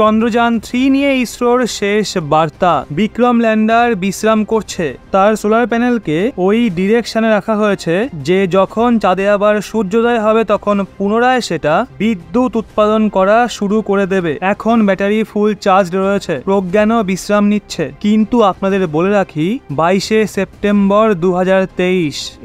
Chandrayaan three নিয়ে ইসরোর শেষ বার্তা বিক্রম ল্যান্ডার বিশ্রাম করছে তার সোলার প্যানেলকে ওই ডিরেকশনে রাখা হয়েছে যে যখন চাঁদে আবার সূর্যোদয় হবে তখন পুনরায় সেটা বিদ্যুৎ উৎপাদন করা শুরু করে দেবে এখন ব্যাটারি ফুল চার্জ রয়েছে প্রজ্ঞানও বিশ্রাম নিচ্ছে কিন্তু আপনাদের বলে রাখি বাইশে সেপ্টেম্বর দু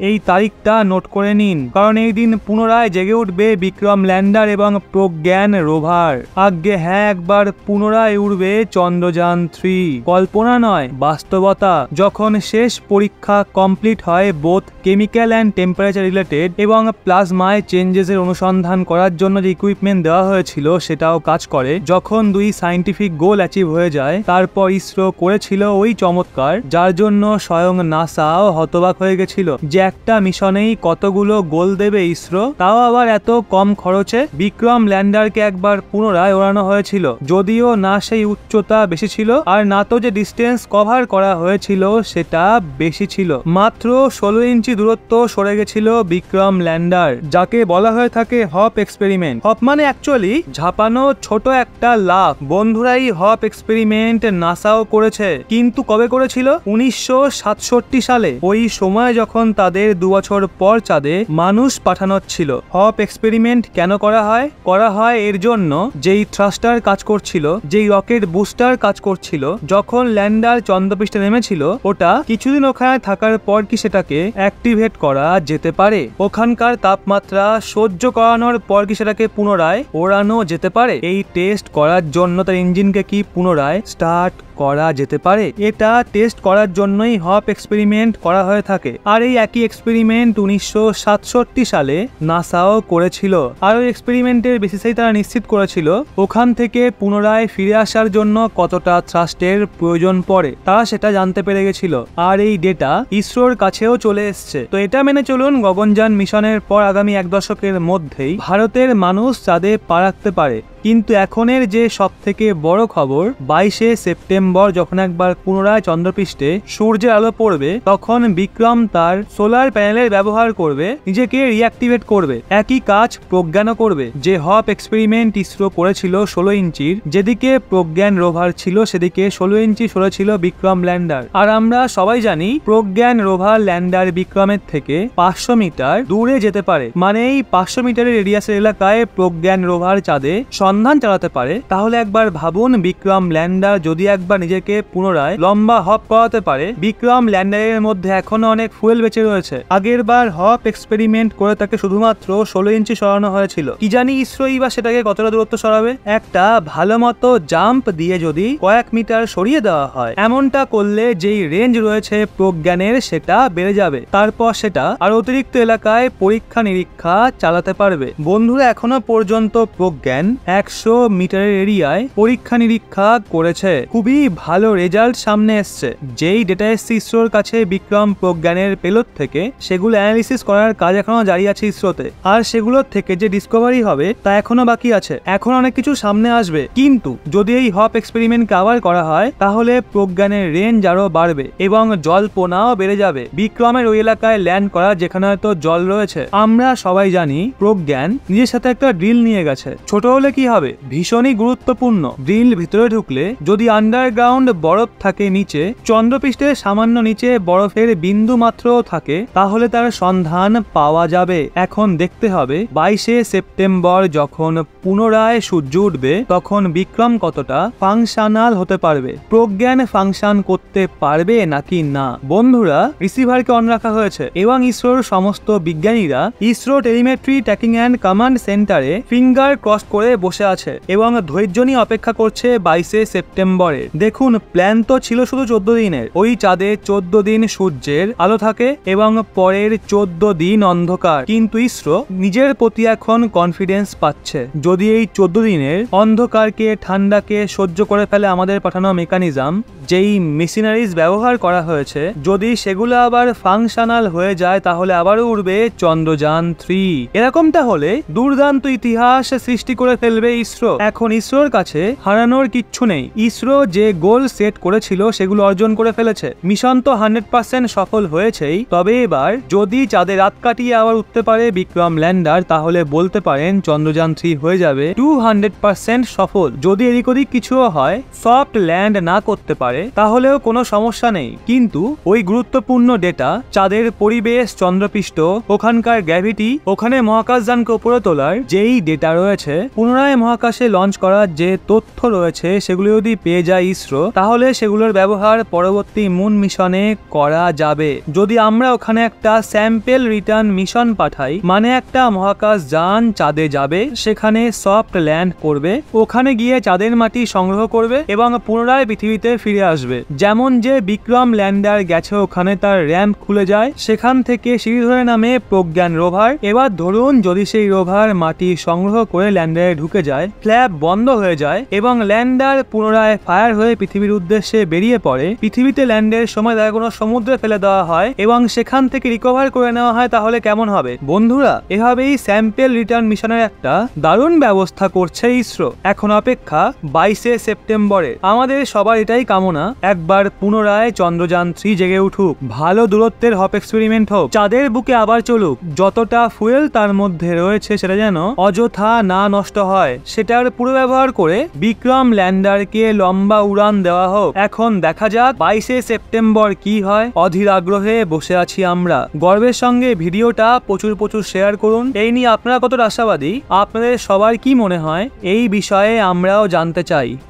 এই তারিখটা নোট করে নিন কারণ এই দিন পুনরায় জেগে উঠবে বিক্রম ল্যান্ডার এবং প্রজ্ঞান রোভার আজ্ঞে হ্যাঁ একবার আবার পুনরায় উড়বে চন্দ্রযান থ্রি কল্পনা নয় বাস্তবতা যখন শেষ পরীক্ষা কমপ্লিট হয় both chemical and temperature related এবং প্লাজমায় চেঞ্জেসের অনুসন্ধান করার জন্য যে ইকুইপমেন্ট দেওয়া হয়েছিল সেটাও কাজ করে যখন দুই সাইন্টিফিক গোল অ্যাচিভ হয়ে যায় তারপর ইসরো করেছিল ওই চমৎকার যার জন্য স্বয়ং নাসাও হতবাক হয়ে গেছিল যে একটা মিশনেই কতগুলো গোল দেবে ইসরো তাও আবার এত কম খরচে বিক্রম ল্যান্ডারকে একবার পুনরায় ওড়ানো হয়েছিল যদিও না সেই উচ্চতা বেশি ছিল আর না তো যে ডিস্টেন্স কভার করা হয়েছিল সেটা বেশি ছিল মাত্র ষোলো ইঞ্চি দূরত্ব সরে গেছিল বিক্রম ল্যান্ডার যাকে বলা হয়ে থাকে হপ এক্সপেরিমেন্ট হপ মানে অ্যাকচুয়ালি ঝাঁপানো ছোট একটা লাভ বন্ধুরাই হপ এক্সপেরিমেন্ট নাসাও করেছে কিন্তু কবে করেছিল উনিশশো সালে ওই সময় যখন তাদের দু বছর পর চাঁদে মানুষ পাঠানোর ছিল হপ এক্সপেরিমেন্ট কেন করা হয় করা হয় এর জন্য যেই থ্রাস্টার কাজ করছে করছিল যে রকেট বুস্টার কাজ করছিল যখন ল্যান্ডার চন্দ্রপৃষ্ঠে নেমেছিল ওটা কিছুদিন ওখানে থাকার পর কি সেটাকে অ্যাক্টিভেট করা যেতে পারে ওখানকার তাপমাত্রা সহ্য করানোর পর কি সেটাকে পুনরায় ওড়ানো যেতে পারে এই টেস্ট করার জন্য তার ইঞ্জিনকে কি পুনরায় স্টার্ট করা যেতে পারে এটা টেস্ট করার জন্যই হপ এক্সপেরিমেন্ট করা হয়ে থাকে আর এই একই এক্সপেরিমেন্ট উনিশশো সালে নাসাও করেছিল আর ওই এক্সপেরিমেন্টের বেসিসেই তারা নিশ্চিত করেছিল ওখান থেকে পুনরায় ফিরে আসার জন্য কতটা থ্রাস্টের প্রয়োজন পড়ে তারা সেটা জানতে পেরে গেছিল আর এই ডেটা ইসরোর কাছেও চলে এসছে তো এটা মেনে চলুন গগনযান মিশনের পর আগামী এক দশকের মধ্যেই ভারতের মানুষ চাঁদে পা রাখতে পারে কিন্তু এখনের যে সব থেকে বড় খবর বাইশে সেপ্টেম্বর যখন একবার পুনরায় চন্দ্রপৃষ্ঠে সূর্যের আলো পড়বে তখন বিক্রম তার সোলার প্যানেলের ব্যবহার করবে নিজেকে রিঅ্যাক্টিভেট করবে একই কাজ প্রজ্ঞানও করবে যে হপ এক্সপেরিমেন্ট ইসরো করেছিল ষোলো ইঞ্চির যেদিকে প্রজ্ঞান রোভার ছিল সেদিকে ষোলো ইঞ্চি সরে ছিল বিক্রম ল্যান্ডার আর আমরা সবাই জানি প্রজ্ঞান রোভার ল্যান্ডার বিক্রমের থেকে পাঁচশো মিটার দূরে যেতে পারে মানে এই পাঁচশো মিটারের এরিয়াসের এলাকায় প্রজ্ঞান রোভার চাঁদে সন্ধান চালাতে পারে তাহলে একবার ভাবুন বিক্রম ল্যান্ডার যদি একবার নিজেকে পুনরায় লম্বা হপ করাতে পারে বিক্রম ল্যান্ডারের মধ্যে এখনো অনেক ফুয়েল বেঁচে রয়েছে আগের বার হপ এক্সপেরিমেন্ট করে তাকে শুধুমাত্র ষোলো ইঞ্চি সরানো হয়েছিল কি জানি ইসরোই বা সেটাকে কতটা দূরত্ব সরাবে একটা ভালো মতো জাম্প দিয়ে যদি কয়েক মিটার সরিয়ে দেওয়া হয় এমনটা করলে যেই রেঞ্জ রয়েছে প্রজ্ঞানের সেটা বেড়ে যাবে তারপর সেটা আর অতিরিক্ত এলাকায় পরীক্ষা নিরীক্ষা চালাতে পারবে বন্ধুরা এখনো পর্যন্ত প্রজ্ঞান একশো মিটারের এরিয়ায় পরীক্ষা নিরীক্ষা করেছে খুবই ভালো রেজাল্ট সামনে এসছে যেই ডেটা এসছে ইসরোর কাছে বিক্রম প্রজ্ঞানের পেলোর থেকে সেগুলো অ্যানালিসিস করার কাজ এখনো জারি আছে ইসরোতে আর সেগুলোর থেকে যে ডিসকভারি হবে তা এখনো বাকি আছে এখন অনেক কিছু সামনে আসবে কিন্তু যদি এই হপ এক্সপেরিমেন্ট কাভার করা হয় তাহলে প্রজ্ঞানের রেঞ্জ আরো বাড়বে এবং জল্পনাও বেড়ে যাবে বিক্রমের ওই এলাকায় ল্যান্ড করা যেখানে হয়তো জল রয়েছে আমরা সবাই জানি প্রজ্ঞান নিজের সাথে একটা ড্রিল নিয়ে গেছে ছোট হলে কি হবে ভীষণই গুরুত্বপূর্ণ ড্রিল ভিতরে ঢুকলে যদি আন্ডারগ্রাউন্ড বরফ থাকে নিচে চন্দ্রপৃষ্ঠের সামান্য নিচে বরফের বিন্দু মাত্র থাকে তাহলে তার সন্ধান পাওয়া যাবে এখন দেখতে হবে বাইশে সেপ্টেম্বর যখন পুনরায় সূর্য উঠবে তখন বিক্রম কতটা ফাংশনাল হতে পারবে প্রজ্ঞান ফাংশন করতে পারবে নাকি না বন্ধুরা রিসিভারকে অন রাখা হয়েছে এবং ইসরোর সমস্ত বিজ্ঞানীরা ISRO telemetry tracking and command সেন্টারে ফিঙ্গার ক্রস করে বসে বসে আছে এবং ধৈর্য নিয়ে অপেক্ষা করছে বাইশে সেপ্টেম্বরে দেখুন প্ল্যান তো ছিল শুধু চোদ্দ দিনের ওই চাঁদে চোদ্দ দিন সূর্যের আলো থাকে এবং পরের চোদ্দ দিন অন্ধকার কিন্তু ইসরো নিজের প্রতি এখন কনফিডেন্স পাচ্ছে যদি এই চোদ্দ দিনের অন্ধকারকে ঠান্ডাকে সহ্য করে ফেলে আমাদের পাঠানো মেকানিজম যেই মেশিনারিজ ব্যবহার করা হয়েছে যদি সেগুলো আবার ফাংশনাল হয়ে যায় তাহলে আবারও উড়বে চন্দ্রযান থ্রি এরকমটা হলে দুর্দান্ত ইতিহাস সৃষ্টি করে ফেলবে ইসরো এখন ইসরোর কাছে হারানোর কিচ্ছু নেই ইসরো যে গোল সেট করেছিল সেগুলো অর্জন করে ফেলেছে মিশন তো হান্ড্রেড পার্সেন্ট সফল হয়েছেই তবে এবার যদি চাঁদে রাত কাটিয়ে আবার উঠতে পারে বিক্রম ল্যান্ডার তাহলে বলতে পারেন চন্দ্রযান থ্রি হয়ে যাবে টু হান্ড্রেড পার্সেন্ট সফল যদি এদিক ওদিক কিছুও হয় সফট ল্যান্ড না করতে পারে পারে তাহলেও কোনো সমস্যা নেই কিন্তু ওই গুরুত্বপূর্ণ ডেটা চাঁদের পরিবেশ চন্দ্রপৃষ্ঠ ওখানকার গ্র্যাভিটি ওখানে মহাকাশযানকে উপরে তোলার যেই ডেটা রয়েছে পুনরায় মহাকাশে লঞ্চ করার যে তথ্য রয়েছে সেগুলো যদি পেয়ে যায় ইসরো তাহলে সেগুলোর ব্যবহার পরবর্তী মুন মিশনে করা যাবে যদি আমরা ওখানে একটা স্যাম্পেল রিটার্ন মিশন পাঠাই মানে একটা মহাকাশ যান চাঁদে যাবে সেখানে সফট ল্যান্ড করবে ওখানে গিয়ে চাঁদের মাটি সংগ্রহ করবে এবং পুনরায় পৃথিবীতে ফিরে আসবে যেমন যে বিক্রম ল্যান্ডার গেছে ওখানে তার র্যাম্প খুলে যায় সেখান থেকে সিঁড়ি ধরে নামে প্রজ্ঞান রোভার এবার ধরুন যদি সেই রোভার মাটি সংগ্রহ করে ল্যান্ডারে ঢুকে যায় ফ্ল্যাপ বন্ধ হয়ে যায় এবং ল্যান্ডার পুনরায় ফায়ার হয়ে পৃথিবীর উদ্দেশ্যে বেরিয়ে পড়ে পৃথিবীতে ল্যান্ডের সময় তাকে কোনো সমুদ্রে ফেলে দেওয়া হয় এবং সেখান থেকে রিকভার করে নেওয়া হয় তাহলে কেমন হবে বন্ধুরা এভাবেই স্যাম্পেল রিটার্ন মিশনের একটা দারুণ ব্যবস্থা করছে ইসরো এখন অপেক্ষা বাইশে সেপ্টেম্বরে আমাদের সবার এটাই কামনা না একবার পুনরায় চন্দ্রযান থ্রি জেগে উঠুক ভালো দূরত্বের হপ এক্সপেরিমেন্ট হোক চাঁদের বুকে আবার চলুক যতটা ফুয়েল তার মধ্যে রয়েছে সেটা যেন অযথা না নষ্ট হয় সেটার পুরো ব্যবহার করে বিক্রম ল্যান্ডারকে লম্বা উড়ান দেওয়া হোক এখন দেখা যাক বাইশে সেপ্টেম্বর কি হয় অধীর আগ্রহে বসে আছি আমরা গর্বের সঙ্গে ভিডিওটা প্রচুর প্রচুর শেয়ার করুন এই নিয়ে আপনারা কত আশাবাদী আপনাদের সবার কি মনে হয় এই বিষয়ে আমরাও জানতে চাই